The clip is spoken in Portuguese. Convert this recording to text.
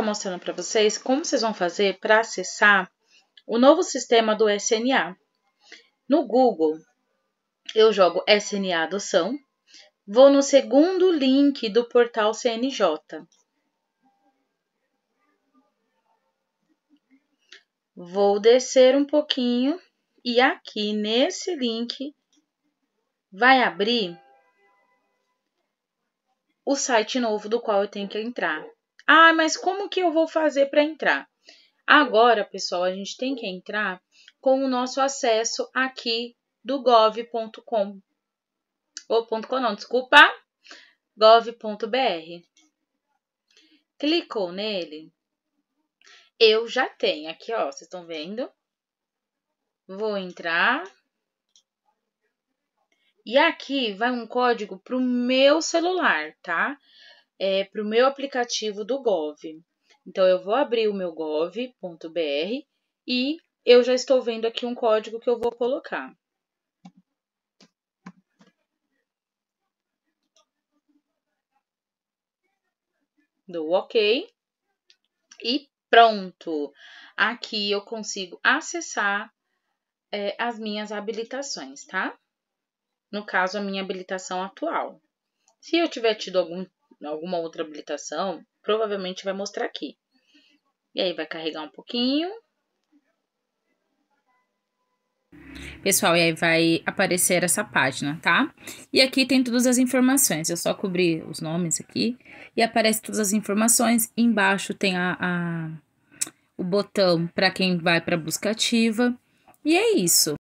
estar tá mostrando para vocês como vocês vão fazer para acessar o novo sistema do SNA. No Google, eu jogo SNA adoção, vou no segundo link do portal CNJ. Vou descer um pouquinho e aqui nesse link vai abrir o site novo do qual eu tenho que entrar. Ah, mas como que eu vou fazer para entrar? Agora, pessoal, a gente tem que entrar com o nosso acesso aqui do gov.com. Ou .com não, desculpa, gov.br. Clicou nele. Eu já tenho aqui, ó, vocês estão vendo? Vou entrar. E aqui vai um código para o meu celular, tá? é, para o meu aplicativo do Gov. Então, eu vou abrir o meu gov.br e eu já estou vendo aqui um código que eu vou colocar. Dou OK e pronto. Aqui eu consigo acessar é, as minhas habilitações, tá? No caso, a minha habilitação atual. Se eu tiver tido algum alguma outra habilitação, provavelmente vai mostrar aqui. E aí vai carregar um pouquinho. Pessoal, e aí vai aparecer essa página, tá? E aqui tem todas as informações, eu só cobri os nomes aqui. E aparece todas as informações, embaixo tem a, a o botão para quem vai para busca ativa. E é isso.